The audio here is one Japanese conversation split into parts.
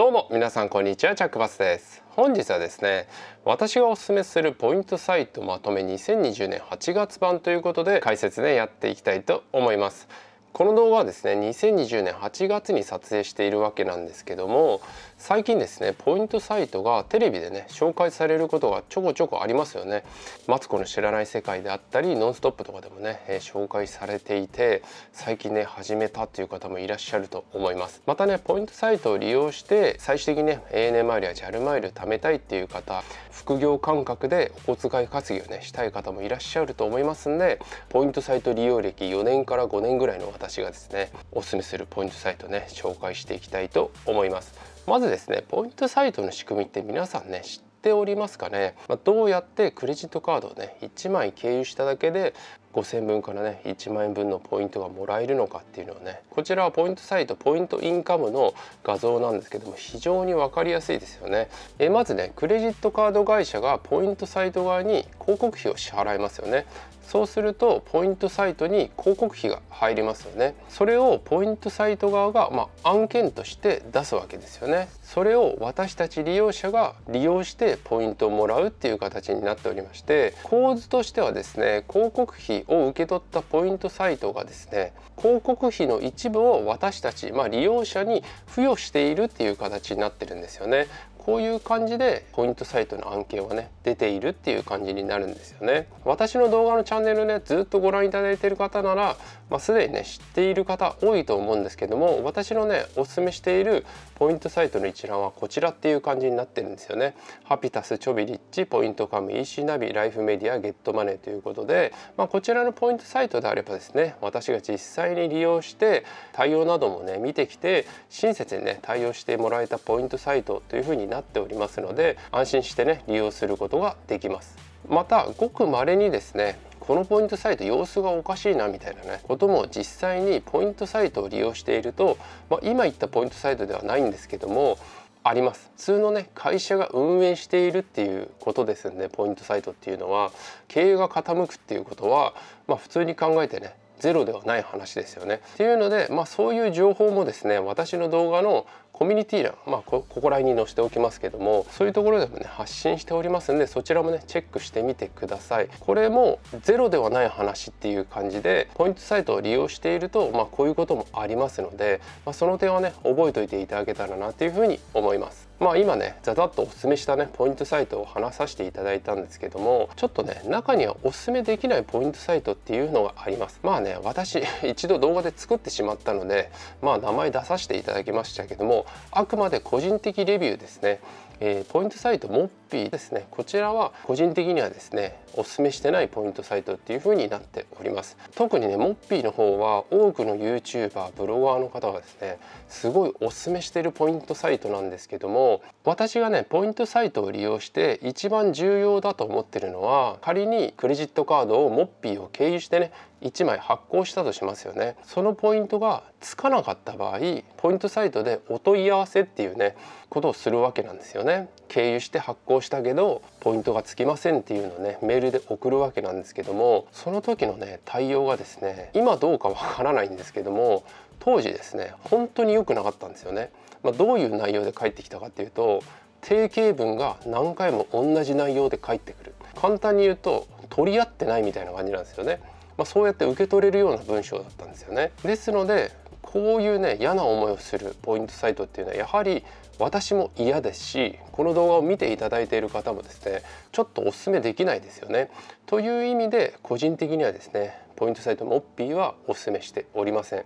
どうも皆さんこんにちはチャックバスです本日はですね私がおすすめするポイントサイトまとめ2020年8月版ということで解説ねやっていきたいと思いますこの動画はですね2020年8月に撮影しているわけなんですけども最近ですねポイントサイトがテレビでね紹介されることがちょこちょこありますよねマツコの知らない世界であったり「ノンストップ!」とかでもね、えー、紹介されていて最近ね始めたっていう方もいらっしゃると思いますまたねポイントサイトを利用して最終的にね ANA マイルや JAL マイル貯めたいっていう方副業感覚でお小遣い稼ぎをねしたい方もいらっしゃると思いますんでポイントサイト利用歴4年から5年ぐらいの私がですねおすすめするポイントサイトね紹介していきたいと思いますまずですねポイントサイトの仕組みって皆さんね知っておりますかね、まあ、どうやってクレジットカードをね1枚経由しただけで5,000分からね1万円分のポイントがもらえるのかっていうのはねこちらはポイントサイトポイントインカムの画像なんですけども非常に分かりやすいですよねえまずねクレジットカード会社がポイントサイト側に広告費を支払いますよねそうするとポイントサイトに広告費が入りますよねそれをポイントサイト側が、まあ、案件として出すわけですよねそれを私たち利用者が利用してポイントをもらうっていう形になっておりまして構図としてはですね広告費を受け取ったポイントサイトがですね広告費の一部を私たち、まあ、利用者に付与しているっていう形になってるんですよねこういう感じでポイントサイトの案件はね出ているっていう感じになるんですよね私の動画のチャンネルねずっとご覧いただいている方なら、まあ、すでにね知っている方多いと思うんですけども私のねおすすめしているポイントサイトの一覧はこちらっていう感じになってるんですよね。ハピタス、チョビリッチ、ポイントカム、EC ナビ、ライフメディア、ゲットマネーということで、まあ、こちらのポイントサイトであればですね私が実際に利用して対応などもね見てきて親切にね対応してもらえたポイントサイトというふうになっておりますので安心してね利用することができます。またごく稀にですねこのポイントサイト様子がおかしいなみたいなねことも実際にポイントサイトを利用していると、まあ、今言ったポイントサイトではないんですけどもあります普通のね会社が運営しているっていうことですよねポイントサイトっていうのは経営が傾くっていうことは、まあ、普通に考えてねゼロではない話ですよね。っていうので、まあ、そういう情報もですね私の動画のコミュニティ欄、まあ、ここら辺に載せておきますけどもそういうところでもね発信しておりますんでそちらもねチェックしてみてくださいこれもゼロではない話っていう感じでポイントサイトを利用していると、まあ、こういうこともありますので、まあ、その点はね覚えておいていただけたらなというふうに思いますまあ今ねざざっとおすすめしたねポイントサイトを話させていただいたんですけどもちょっとね中にはおすすめできないポイントサイトっていうのがありますまあね私 一度動画で作ってしまったのでまあ名前出させていただきましたけどもあくまで個人的レビューですねえー、ポイントサイトモッピーですねこちらは個人的にはですねおすすめしてないポイントサイトっていう風になっております特にねモッピーの方は多くの YouTuber ブロガーの方がですねすごいおすすめしてるポイントサイトなんですけども私がねポイントサイトを利用して一番重要だと思ってるのは仮にクレジットカードをモッピーを経由してね1枚発行したとしますよねそのポイントがつかなかった場合ポイントサイトでお問い合わせっていうねことをするわけなんですよね経由して発行したけどポイントがつきませんっていうのをねメールで送るわけなんですけどもその時のね対応がですね今どうかわからないんですけども当時ですね本当に良くなかったんですよね、まあ、どういう内容で返ってきたかっていうと定型文が何回も同じ内容で返ってくる簡単に言うと取り合ってないみたいな感じなんですよねまあ、そうやって受け取れるような文章だったんですよね。ですのでこういうね嫌な思いをするポイントサイトっていうのはやはり私も嫌ですしこの動画を見ていただいている方もですねちょっとおすすめできないですよね。という意味で個人的にはですねポイントサイトモッピーはおすすめしておりません。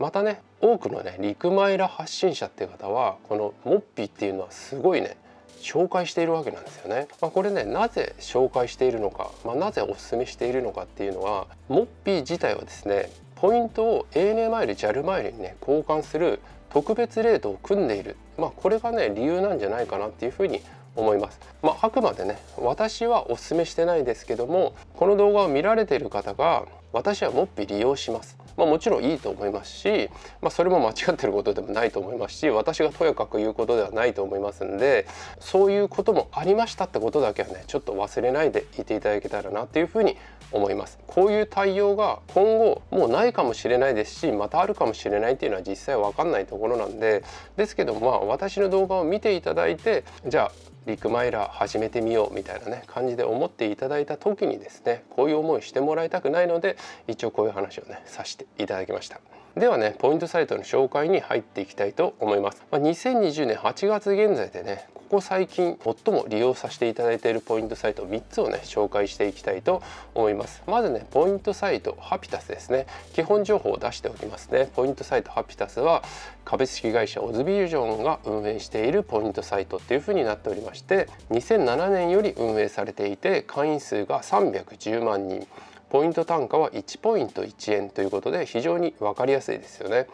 またね多くのねリクマイラ発信者っていう方はこのモッピーっていうのはすごいね紹介しているわけなんですよね、まあ、これねなぜ紹介しているのか、まあ、なぜおすすめしているのかっていうのはモッピー自体はですねポイントを ANA マイル JAL マイルにね交換する特別レートを組んでいる、まあ、これがね理由なんじゃないかなっていうふうに思います、まあ、あくまでね私はお勧めしてないですけどもこの動画を見られている方が私はモッピー利用しますまあ、もちろんいいと思いますし、まあ、それも間違ってることでもないと思いますし私がとやかく言うことではないと思いますんでそういうこともありましたってことだけはねちょっと忘れないでいていただけたらなっていうふうに思います。こういう対応が今後もうないかもしれないですしまたあるかもしれないっていうのは実際わかんないところなんでですけどまあ私の動画を見ていただいてじゃあッグマイラー始めてみようみたいなね感じで思っていただいた時にですねこういう思いしてもらいたくないので一応こういう話をねさせていただきました。ではねポイントサイトの紹介に入っていきたいと思います、まあ、2020年8月現在でねここ最近最も利用させていただいているポイントサイト3つをね紹介していきたいと思いますまずねポイントサイトハピタスですね基本情報を出しておきますねポイントサイトハピタスは株式会社オズビジョンが運営しているポイントサイトっていう風になっておりまして2007年より運営されていて会員数が310万人ポイント単価は1ポイント1円ということで非常に分かりやすいですよね。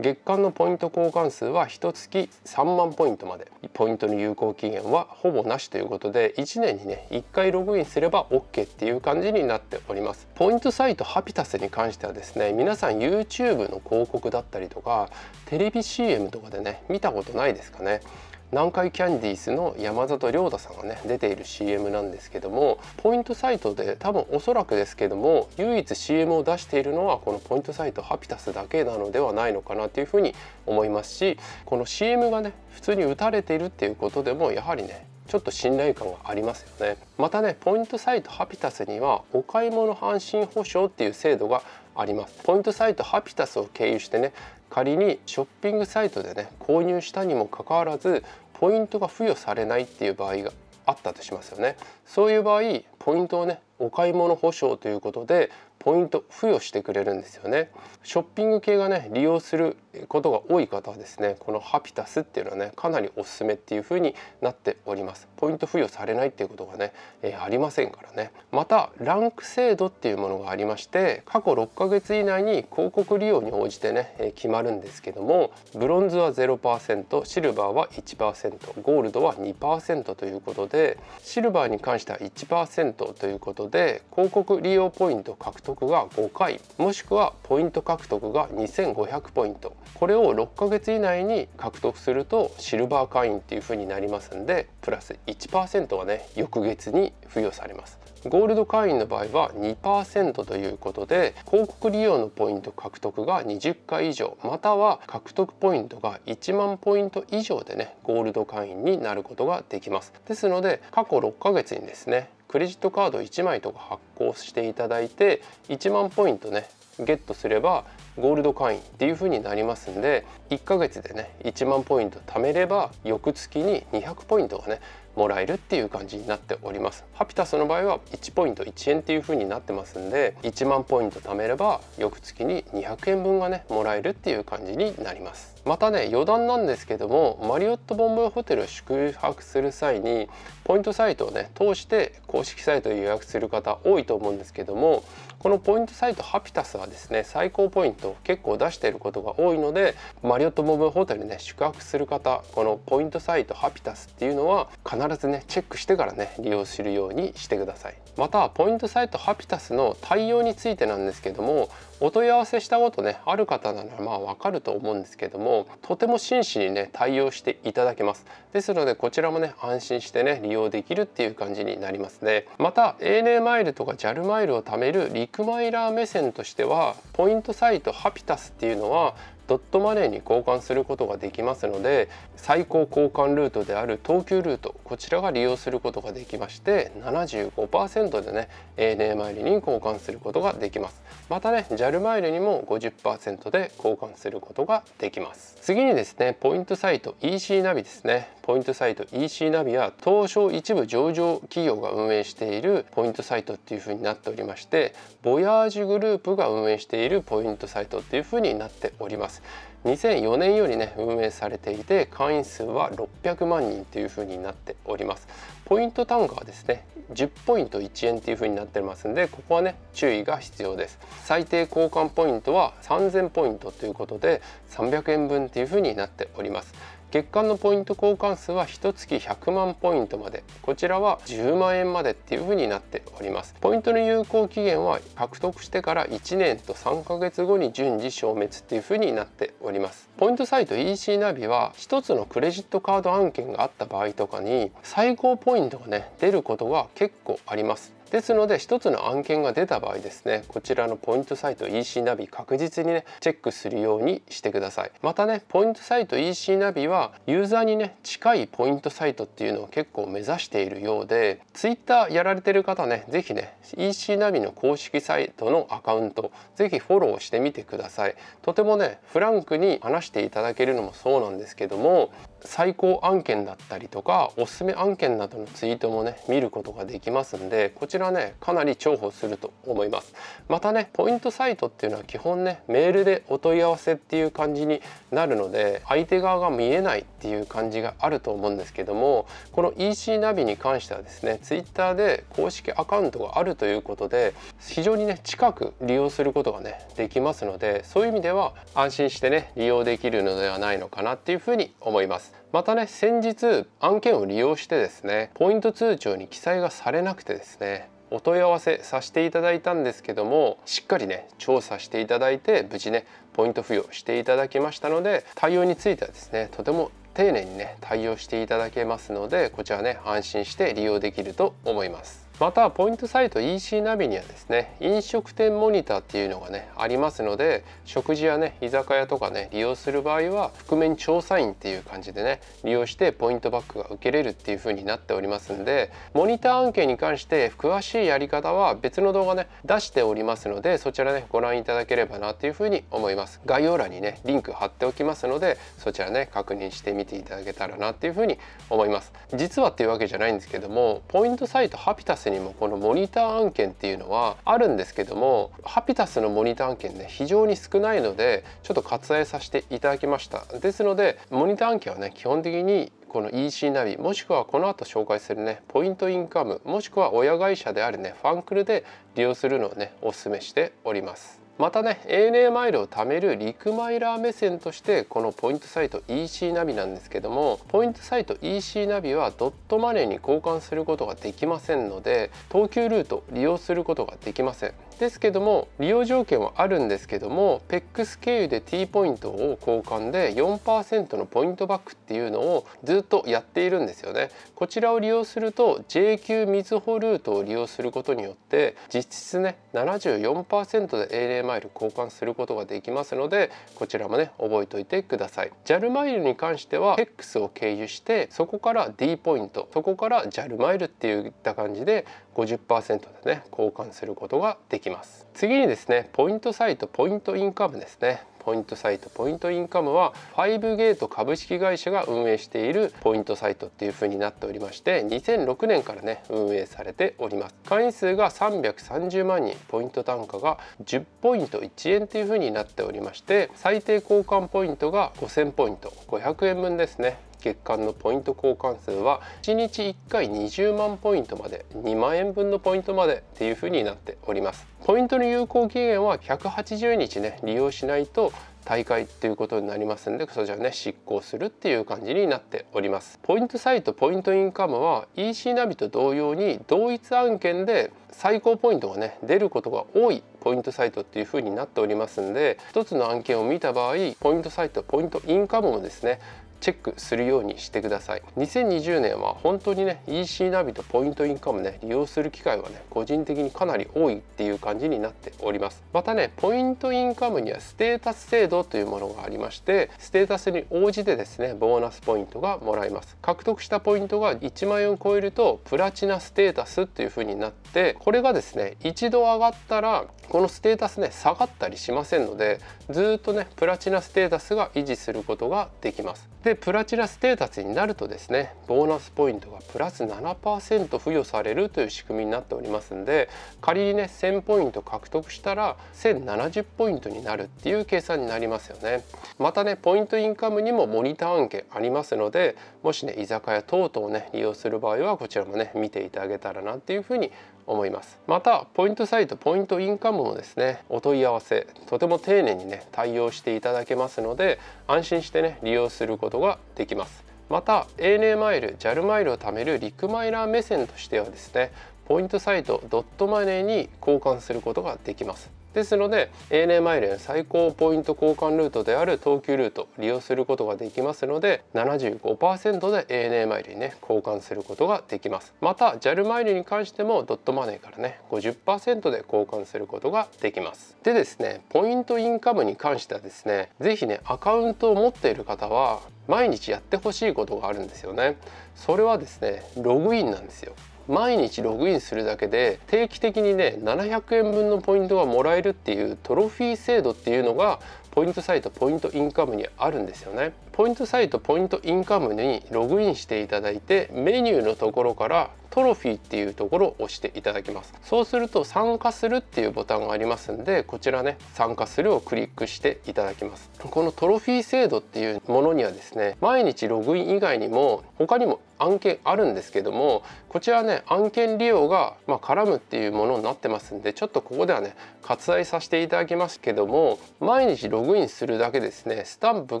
月間のポイント交換数は1月3万ポイントまでポイントの有効期限はほぼなしということで1年にね1回ログインすれば OK っていう感じになっておりますポイントサイトハピタスに関してはですね皆さん YouTube の広告だったりとかテレビ CM とかでね見たことないですかね南海キャンディーズの山里亮太さんがね出ている CM なんですけどもポイントサイトで多分おそらくですけども唯一 CM を出しているのはこのポイントサイトハピタスだけなのではないのかなというふうに思いますしこの CM がね普通に打たれているっていうことでもやはりねちょっと信頼感がありますよねまたねポイントサイトハピタスにはお買い物安心保証っていう制度がありますポイントサイトハピタスを経由してね仮にショッピングサイトでね購入したにもかかわらずポイントが付与されないっていう場合があったとしますよねそういう場合ポイントをねお買い物保証ということでポイント付与してくれるんですよねショッピング系がね利用することが多い方はですねこのハピタスっていうのはねかなりおすすめっていう風になっておりますポイント付与されないっていうことがね、えー、ありませんからねまたランク制度っていうものがありまして過去6ヶ月以内に広告利用に応じてね、えー、決まるんですけどもブロンズは0%シルバーは1%ゴールドは2%ということでシルバーに関しては1%ということで広告利用ポイント獲得が5回もしくはポイント獲得が2500ポイントこれを6ヶ月以内に獲得するとシルバー会員っていう風になりますんでプラス1%はね翌月に付与されますゴールド会員の場合は2%ということで広告利用のポイント獲得が20回以上または獲得ポイントが1万ポイント以上でねゴールド会員になることができますですので過去6ヶ月にですねクレジットカード1枚とか発行していただいて1万ポイントねゲットすればゴールド会員っていう風になりますんで1ヶ月でね1万ポイント貯めれば翌月に200ポイントがねもらえるっていう感じになっておりますハピタスの場合は1ポイント1円っていう風になってますんで1万ポイント貯めれば翌月に200円分がねもらえるっていう感じになりますまたね余談なんですけどもマリオットボンボイホテルを宿泊する際にポイントサイトをね通して公式サイトを予約する方多いと思うんですけどもこのポイントサイトハピタスはですね最高ポイントを結構出していることが多いのでマリオットボンボイホテルにね宿泊する方このポイントサイトハピタスっていうのは必必ずねチェックしてからね利用するようにしてくださいまたポイントサイトハピタスの対応についてなんですけどもお問い合わせしたことねある方ならまあわかると思うんですけどもとても真摯にね対応していただけますですのでこちらもね安心してね利用できるっていう感じになりますねまた ANA マイルとか JAL マイルを貯めるリクマイラー目線としてはポイントサイトハピタスっていうのはドットマネーに交換することができますので最高交換ルートである東急ルートこちらが利用することができまして75%でね ANA マイルに交換することができますまたね JAL マイルにも50%で交換することができます次にですねポイントサイト EC ナビですねポイントサイト EC ナビは東証一部上場企業が運営しているポイントサイトっていう風になっておりましてボヤージュグループが運営しているポイントサイトっていう風になっておりますです2004年よりね運営されていて会員数は600万人というふうになっておりますポイント単価はですね10ポイント1円というふうになってますんでここはね注意が必要です最低交換ポイントは3000ポイントということで300円分というふうになっております月間のポイント交換数は1月100万ポイントまでこちらは10万円までっていう風になっておりますポイントの有効期限は獲得してから1年と3ヶ月後に順次消滅っていう風になっておりますポイントサイト EC ナビは1つのクレジットカード案件があった場合とかに最高ポイントがね出ることが結構ありますですので1つの案件が出た場合ですねこちらのポイントサイト EC ナビ確実にねチェックするようにしてくださいまたねポイントサイト EC ナビはユーザーにね近いポイントサイトっていうのを結構目指しているようで Twitter やられてる方ね是非ね EC ナビの公式サイトのアカウント是非フォローしてみてくださいとてもねフランクに話していただけるのもそうなんですけども最高案件だったりとかおすすめ案件などのツイートもね見ることができますんでこちらねかなり重宝すると思いますまたねポイントサイトっていうのは基本ねメールでお問い合わせっていう感じになるので相手側が見えないっていう感じがあると思うんですけどもこの EC ナビに関してはですね Twitter で公式アカウントがあるということで非常にね近く利用することがねできますのでそういう意味では安心してね利用できるのではないのかなっていうふうに思いますますまたね先日案件を利用してですねポイント通帳に記載がされなくてですねお問い合わせさせていただいたんですけどもしっかりね調査していただいて無事ねポイント付与していただきましたので対応についてはですねとても丁寧にね対応していただけますのでこちらね安心して利用できると思いますまたポイントサイト EC ナビにはですね飲食店モニターっていうのがねありますので食事やね居酒屋とかね利用する場合は覆面調査員っていう感じでね利用してポイントバックが受けれるっていう風になっておりますんでモニター案件に関して詳しいやり方は別の動画ね出しておりますのでそちらねご覧いただければなという風に思います概要欄にねリンク貼っておきますのでそちらね確認してみていただけたらなっていう風に思います実はっていうわけじゃないんですけどもポイントサイトハピタススにもこのモニター案件っていうのはあるんですけどもハピタスのモニター案件ね非常に少ないのでちょっと割愛させていただきましたですのでモニター案件はね基本的にこの EC ナビもしくはこの後紹介するねポイントインカムもしくは親会社であるねファンクルで利用するのをねお勧めしておりますまたね ANA マイルを貯めるリクマイラー目線としてこのポイントサイト EC ナビなんですけどもポイントサイト EC ナビはドットマネーに交換することができませんので東急ルート利用することができませんですけども利用条件はあるんですけども PEX 経由で T ポイントを交換で4%のポイントバックっていうのをずっとやっているんですよねこちらを利用すると JQ みずほルートを利用することによって実質ね74%で ANA マイル交換することができますのでこちらもね覚えておいてください JAL マイルに関しては PEX を経由してそこから D ポイントそこから JAL マイルっていった感じで50%でね交換することができます次にですねポイントサイトポイントインカムですねポイントサイトポイントインカムはファイブゲート株式会社が運営しているポイントサイトっていう風になっておりまして2006年からね運営されております会員数が330万人ポイント単価が10ポイント1円っていう風になっておりまして最低交換ポイントが5000ポイント500円分ですね月間のポイント交換数は1日1回20万ポイントまで2万円分のポイントまでっていう風になっておりますポイントの有効期限は180日ね利用しないと大会っていうことになりますんでそちらね執行するっていう感じになっておりますポイントサイトポイントインカムは EC ナビと同様に同一案件で最高ポイントがね出ることが多いポイントサイトっていう風になっておりますんで一つの案件を見た場合ポイントサイトポイントインカムもですねチェックするようにしてください2020年は本当にね EC ナビとポイントインカムね利用する機会はね個人的にかなり多いっていう感じになっておりますまたねポイントインカムにはステータス制度というものがありましてステータスに応じてですねボーナスポイントがもらえます獲得したポイントが1万円を超えるとプラチナステータスっていう風になってこれがですね一度上がったらこのステータスね下がったりしませんのでずっとねプラチナステータスが維持することができますででプラチナステータスになるとですねボーナスポイントがプラス7%付与されるという仕組みになっておりますんで仮にね1000ポイント獲得したら1070ポイントになるっていう計算になりますよねまたねポイントインカムにもモニター案件ありますのでもしね居酒屋等々をね利用する場合はこちらもね見ていただけたらなっていうふうに思いますまたポイントサイトポイントインカムもですねお問い合わせとても丁寧にね対応していただけますので安心してね利用することができますまた ANA マイル JAL マイルを貯めるリクマイラー目線としてはですねポイントサイトドットマネーに交換することができますですので ANA マイル最高ポイント交換ルートである東急ルート利用することができますので75%で ANA マイルにね交換することができますまた JAL マイルに関してもドットマネーからね50%で交換することができますでですねポイントインカムに関してはですね是非ねアカウントを持っている方は毎日やってほしいことがあるんですよねそれはですねログインなんですよ毎日ログインするだけで定期的にね700円分のポイントがもらえるっていうトロフィー制度っていうのがポイントサイトポイントインカムにあるんですよねポイントサイトポイントインカムにログインしていただいてメニューのところからトロフィーっていうところを押していただきますそうすると参加するっていうボタンがありますんでこちらね参加するをクリックしていただきますこのトロフィー制度っていうものにはですね毎日ログイン以外にも他にも案件あるんですけどもこちらね案件利用が、まあ、絡むっていうものになってますんでちょっとここではね割愛させていただきますけども毎日ログインするだけですねスタンプ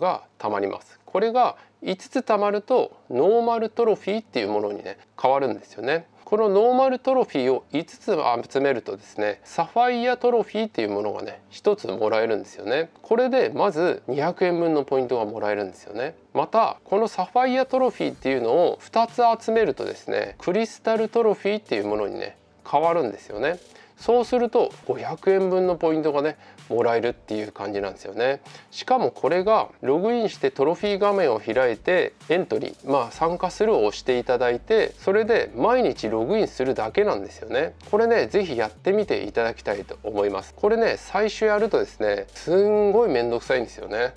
が貯まりますこれが5つ貯まるとノーマルトロフィーっていうものにね変わるんですよねこのノーマルトロフィーを5つ集めるとですねサファイアトロフィーっていうものがね1つもらえるんですよねこれでまず200円分のポイントがもらえるんですよねまたこのサファイアトロフィーっていうのを2つ集めるとですねクリスタルトロフィーっていうものにね変わるんですよねそうすると500円分のポイントがねもらえるっていう感じなんですよねしかもこれがログインしてトロフィー画面を開いてエントリーまあ参加するを押していただいてそれで毎日ログインするだけなんですよねこれね是非やってみていただきたいと思いますこれね最初やるとですねすんごい面倒くさいんですよね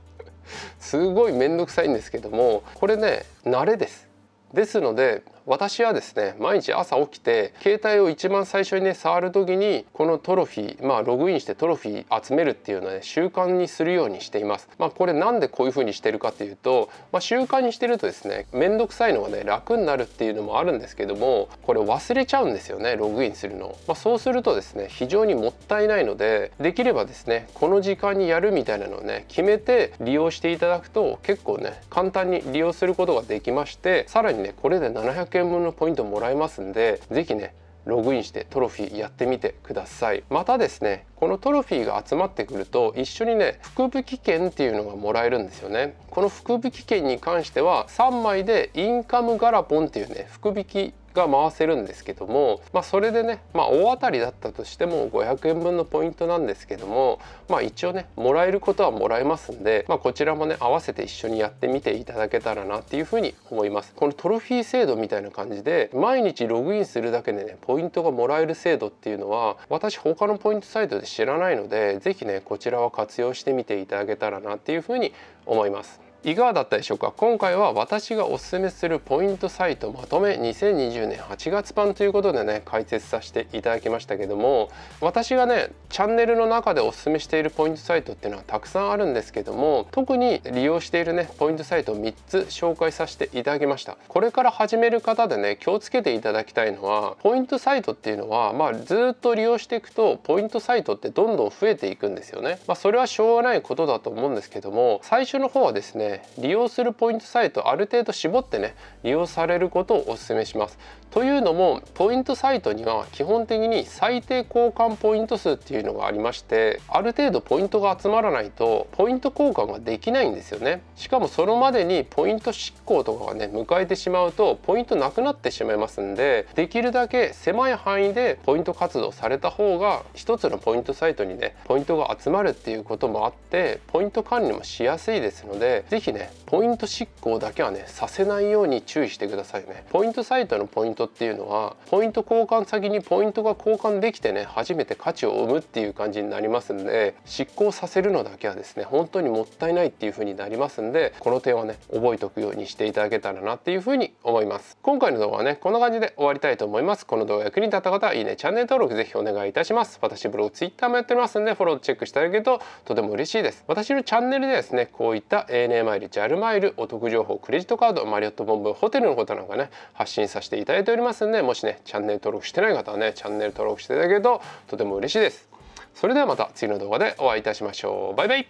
すごい面倒くさいんですけどもこれね慣れですですので私はですね毎日朝起きて携帯を一番最初にね触る時にこのトロフィーまあログインしてトロフィー集めるっていうのはね習慣にするようにしています。まあ、これなんでこういう風にしてるかっていうと、まあ、習慣にしてるとですね面倒くさいのがね楽になるっていうのもあるんですけどもこれ忘れちゃうんですよねログインするの。まあ、そうするとですね非常にもったいないのでできればですねこの時間にやるみたいなのをね決めて利用していただくと結構ね簡単に利用することができましてさらにねこれで700円券分のポイントもらえますんで是非ねログインしてトロフィーやってみてくださいまたですねこのトロフィーが集まってくると一緒にね福引券っていうのがもらえるんですよねこの福引券に関しては3枚でインカムガラポンっていうね福引が回せるんですけども、まあ、それでね、まあ、大当たりだったとしても500円分のポイントなんですけども、まあ、一応ねもらえることはもらえますんで、まあ、こちらもね合わせて一緒にやってみていただけたらなっていうふうに思います。このトロフィー制度みたいな感じで毎日ログインするだけでねポイントがもらえる制度っていうのは私他のポイントサイトで知らないので是非ねこちらは活用してみていただけたらなっていうふうに思います。いかがだったでしょうか今回は私がおすすめするポイントサイトまとめ2020年8月版ということでね解説させていただきましたけども私がねチャンネルの中でおすすめしているポイントサイトっていうのはたくさんあるんですけども特に利用しているねポイントサイトを3つ紹介させていただきましたこれから始める方でね気をつけていただきたいのはポイントサイトっていうのはまあずっと利用していくとポイントサイトってどんどん増えていくんですよねまあ、それはしょうがないことだと思うんですけども最初の方はですね利用するポイントサイトある程度絞ってね利用されることをお勧めしますというのもポイントサイトには基本的に最低交換ポイント数っていうのがありましてある程度ポイントが集まらないとポイント交換ができないんですよねしかもそのまでにポイント執行とかがね迎えてしまうとポイントなくなってしまいますんでできるだけ狭い範囲でポイント活動された方が一つのポイントサイトにねポイントが集まるっていうこともあってポイント管理もしやすいですので是ひねポイント執行だけはねさせないように注意してくださいねポイントサイトのポイントっていうのはポイント交換先にポイントが交換できてね初めて価値を生むっていう感じになりますんで執行させるのだけはですね本当にもったいないっていう風になりますんでこの点はね覚えておくようにしていただけたらなっていう風に思います今回の動画はねこんな感じで終わりたいと思いますこの動画役に立った方はいいねチャンネル登録ぜひお願いいたします私ブログツイッターもやってますんでフォローチェックしていただけるととても嬉しいです私のチャンネルでですねこういった a n マイル JAL マイルお得情報クレジットカードマリオットボンブンホテルのことなんかね発信させていただいておりますんでもしねチャンネル登録してない方はねチャンネル登録していただけるととても嬉しいですそれではまた次の動画でお会いいたしましょうバイバイ